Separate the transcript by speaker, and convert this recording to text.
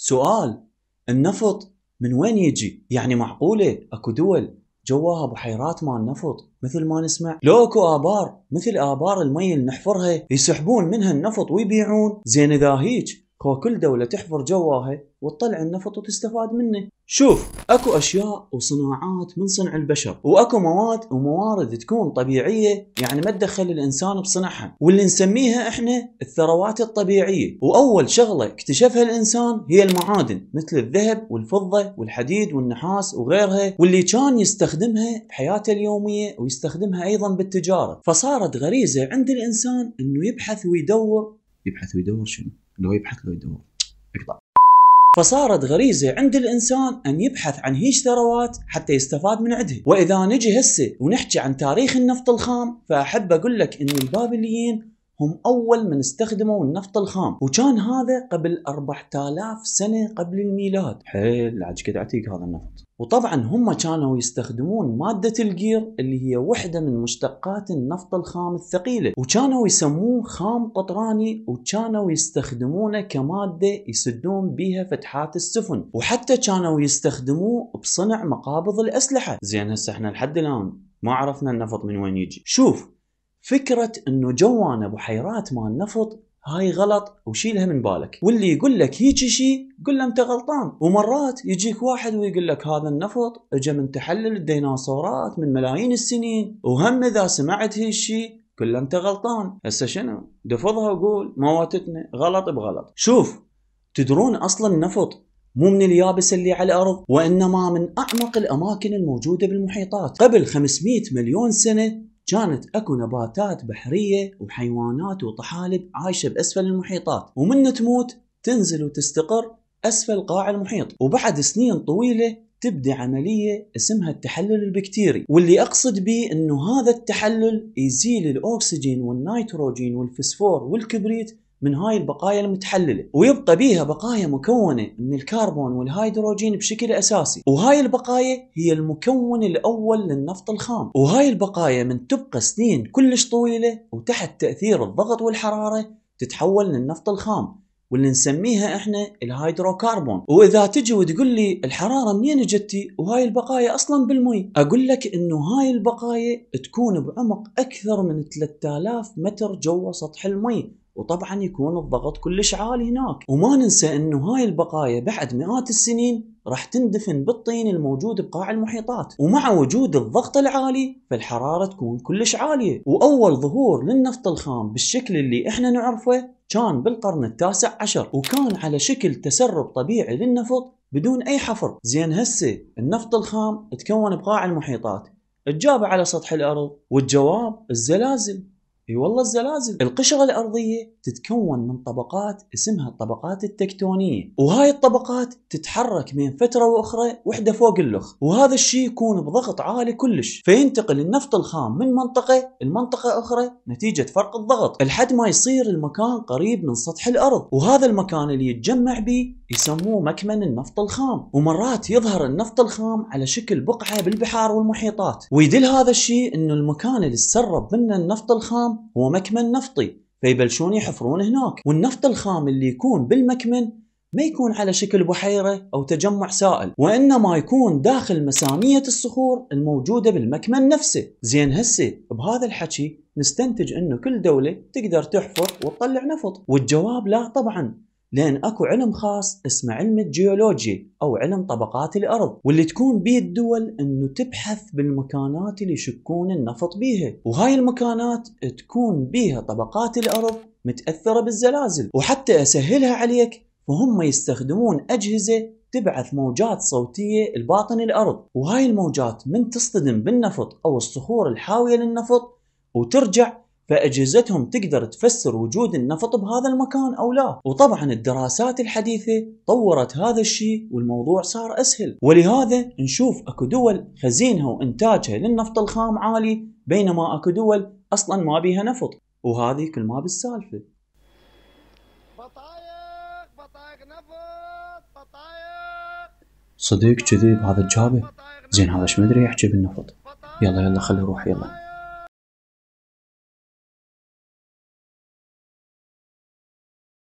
Speaker 1: سؤال النفط من وين يجي؟ يعني معقولة اكو دول جواها بحيرات مال نفط مثل ما نسمع لو اكو ابار مثل ابار المي اللي نحفرها يسحبون منها النفط ويبيعون زين اذا هيج هو كل دولة تحفر جواها وتطلع النفط وتستفاد منه شوف اكو اشياء وصناعات من صنع البشر واكو مواد وموارد تكون طبيعيه يعني ما تدخل الانسان بصنعها واللي نسميها احنا الثروات الطبيعيه واول شغله اكتشفها الانسان هي المعادن مثل الذهب والفضه والحديد والنحاس وغيرها واللي كان يستخدمها بحياته اليوميه ويستخدمها ايضا بالتجاره فصارت غريزه عند الانسان انه يبحث ويدور يبحث ويدور شنو اللي هو يبحث له يدور اقطع فصارت غريزة عند الإنسان أن يبحث عن هيج ثروات حتى يستفاد من عدها وإذا نجي هسه ونحكي عن تاريخ النفط الخام فأحب أقول لك أن البابليين هم أول من استخدموا النفط الخام وكان هذا قبل 4000 سنة قبل الميلاد حيل عجكت عتيق هذا النفط وطبعا هم كانوا يستخدمون مادة الجير اللي هي وحدة من مشتقات النفط الخام الثقيلة وكانوا يسموه خام قطراني وكانوا يستخدمونه كمادة يسدون بها فتحات السفن وحتى كانوا يستخدموه بصنع مقابض الأسلحة زين هسه احنا لحد الآن ما عرفنا النفط من وين يجي شوف فكرة انه جوانا بحيرات مال نفط هاي غلط وشيلها من بالك واللي يقول لك هيك شيء قل له انت غلطان ومرات يجيك واحد ويقول لك هذا النفط اجى من تحلل الديناصورات من ملايين السنين وهم اذا سمعت هالشيء قل له انت غلطان هسه شنو دفضها وقول مواتتنا غلط بغلط شوف تدرون اصلا النفط مو من اليابسه اللي على الارض وانما من اعمق الاماكن الموجوده بالمحيطات قبل 500 مليون سنه كانت اكو نباتات بحريه وحيوانات وطحالب عايشه باسفل المحيطات ومن تموت تنزل وتستقر اسفل قاع المحيط وبعد سنين طويله تبدا عمليه اسمها التحلل البكتيري واللي اقصد به انه هذا التحلل يزيل الاكسجين والنيتروجين والفسفور والكبريت من هاي البقايا المتحلله ويبقى بيها بقايا مكونه من الكربون والهيدروجين بشكل اساسي وهاي البقايا هي المكون الاول للنفط الخام وهاي البقايا من تبقى سنين كلش طويله وتحت تاثير الضغط والحراره تتحول للنفط الخام واللي نسميها احنا الهيدروكربون واذا تجي وتقول لي الحراره منين اجتي وهاي البقايا اصلا بالمي اقول لك انه هاي البقايا تكون بعمق اكثر من 3000 متر جوا سطح المي وطبعا يكون الضغط كلش عالي هناك وما ننسى انه هاي البقايا بعد مئات السنين راح تندفن بالطين الموجود بقاع المحيطات ومع وجود الضغط العالي فالحرارة تكون كلش عالية وأول ظهور للنفط الخام بالشكل اللي احنا نعرفه كان بالقرن التاسع عشر وكان على شكل تسرب طبيعي للنفط بدون أي حفر زين هسه النفط الخام تكون بقاع المحيطات الجابة على سطح الأرض والجواب الزلازل اي والله الزلازل القشره الارضيه تتكون من طبقات اسمها الطبقات التكتونيه وهاي الطبقات تتحرك بين فتره واخرى وحده فوق الاخ وهذا الشيء يكون بضغط عالي كلش فينتقل النفط الخام من منطقه لمنطقه اخرى نتيجه فرق الضغط لحد ما يصير المكان قريب من سطح الارض وهذا المكان اللي يتجمع به يسموه مكمن النفط الخام ومرات يظهر النفط الخام على شكل بقعه بالبحار والمحيطات ويدل هذا الشيء انه المكان اللي تسرب منه النفط الخام هو مكمن نفطي فيبلشون يحفرون هناك والنفط الخام اللي يكون بالمكمن ما يكون على شكل بحيرة أو تجمع سائل وإنما يكون داخل مسامية الصخور الموجودة بالمكمن نفسه زين هسه بهذا الحكي نستنتج أنه كل دولة تقدر تحفر وتطلع نفط والجواب لا طبعا لان اكو علم خاص اسمه علم الجيولوجي او علم طبقات الارض واللي تكون به الدول انه تبحث بالمكانات اللي يشكون النفط بيها وهاي المكانات تكون بيها طبقات الارض متاثره بالزلازل وحتى اسهلها عليك فهم يستخدمون اجهزه تبعث موجات صوتية لباطن الأرض وهاي الموجات من تصطدم بالنفط أو الصخور الحاوية للنفط وترجع فأجهزتهم تقدر تفسر وجود النفط بهذا المكان أو لا وطبعا الدراسات الحديثة طورت هذا الشيء والموضوع صار أسهل ولهذا نشوف أكو دول خزينها وإنتاجها للنفط الخام عالي بينما أكو دول أصلا ما بيها نفط وهذه كل ما بالسالفة بطايق بطايق نفط بطايق صديق كذي بهذا الجابة زين هذا ايش مدري يحكي بالنفط يلا يلا خليه يروح يلا